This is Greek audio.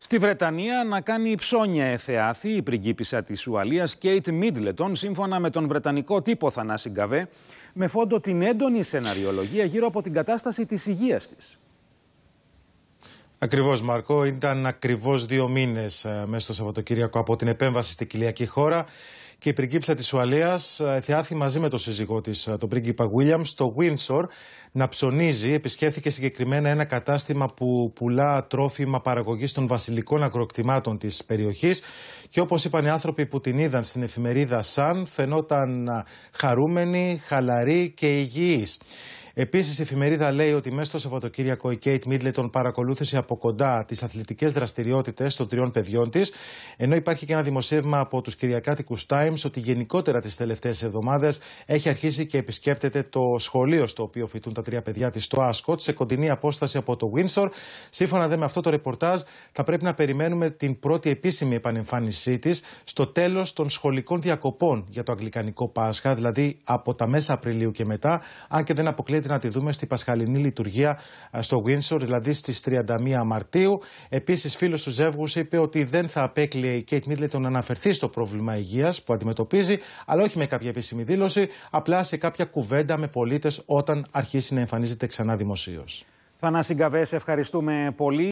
Στη Βρετανία να κάνει ψώνια εθεάθη η πριγκίπισσα της Ουαλίας Κέιτ Μίτλετον σύμφωνα με τον βρετανικό τύπο Θανάση Γκαβέ με φόντο την έντονη σεναριολογία γύρω από την κατάσταση της υγείας της. Ακριβώς, Μαρκό. Ήταν ακριβώς δύο μήνες μέσα στο Σαββατοκύριακο από την επέμβαση στην Κυλιακή χώρα και η πριγκίψα της Ουαλίας ε, θεάθη μαζί με τον σύζυγό της, ε, τον πρίγκιπα Βίλιαμ, στο Windsor να ψωνίζει. Επισκέφθηκε συγκεκριμένα ένα κατάστημα που πουλά τρόφιμα παραγωγής των βασιλικών ακροκτημάτων της περιοχής. Και όπως είπαν οι άνθρωποι που την είδαν στην εφημερίδα Σαν, φαινόταν ε, χαρούμενη, χαλαρή και υγιής. Επίσης, η εφημερίδα λέει ότι μέσα στο Σαββατοκύριακο η Κέιτ Μίτλετον παρακολούθησε από κοντά τις αθλητικές δραστηριότητες των τριών παιδιών της, ενώ υπάρχει και ένα δημοσίευμα από τους Κυριακάτικους Times ότι γενικότερα τις τελευταίες εβδομάδες έχει αρχίσει και επισκέπτεται το σχολείο στο οποίο φοιτούν τα τρία παιδιά της στο Άσκοτ, σε κοντινή απόσταση από το Windsor. Σύμφωνα δε με αυτό το ρεπορτάζ, θα πρέπει να περιμένουμε την πρώτη επίσημη επανεμφάνισή της στο τέλος των σχολικών διακοπών για το Αγγλικανικό Πάσχα, δηλαδή από τα μέσα Απριλίου και μετά, αν και δεν αποκλείεται να τη δούμε στη Πασχαλινή Λειτουργία στο Windsor, δηλαδή στις 31 Μαρτίου. Επίσης, φίλος του Ζεύγους είπε ότι δεν θα απέκλειε η Κέιτ Μίτλετον να αναφερθεί στο πρόβλημα υγείας που αντιμετωπίζει, αλλά όχι με κάποια επίσημη δήλωση, απλά σε κάποια κουβέντα με πολίτες όταν αρχίσει να εμφανίζεται ξανά δημοσίως. Θανάση Γκαβές, ευχαριστούμε πολύ.